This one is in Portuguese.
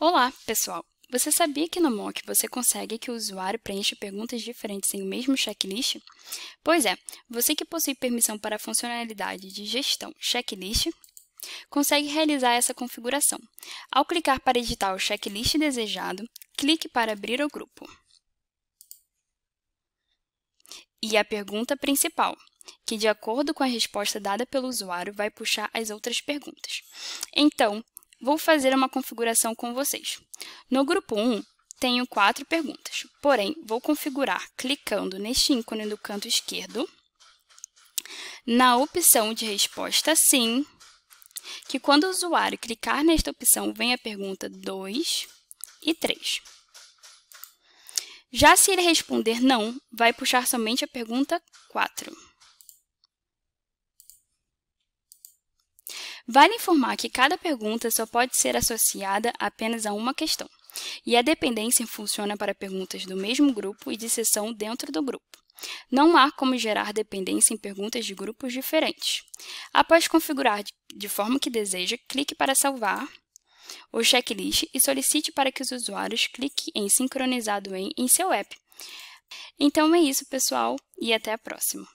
Olá, pessoal! Você sabia que no Mock você consegue que o usuário preencha perguntas diferentes em o mesmo checklist? Pois é, você que possui permissão para a funcionalidade de gestão checklist, consegue realizar essa configuração. Ao clicar para editar o checklist desejado, clique para abrir o grupo. E a pergunta principal, que de acordo com a resposta dada pelo usuário vai puxar as outras perguntas. Então, vou fazer uma configuração com vocês. No grupo 1, tenho quatro perguntas, porém, vou configurar clicando neste ícone do canto esquerdo, na opção de resposta sim, que quando o usuário clicar nesta opção, vem a pergunta 2 e 3. Já se ele responder não, vai puxar somente a pergunta 4. Vale informar que cada pergunta só pode ser associada apenas a uma questão, e a dependência funciona para perguntas do mesmo grupo e de seção dentro do grupo. Não há como gerar dependência em perguntas de grupos diferentes. Após configurar de forma que deseja, clique para salvar o checklist e solicite para que os usuários cliquem em Sincronizado em, em seu app. Então é isso, pessoal, e até a próxima!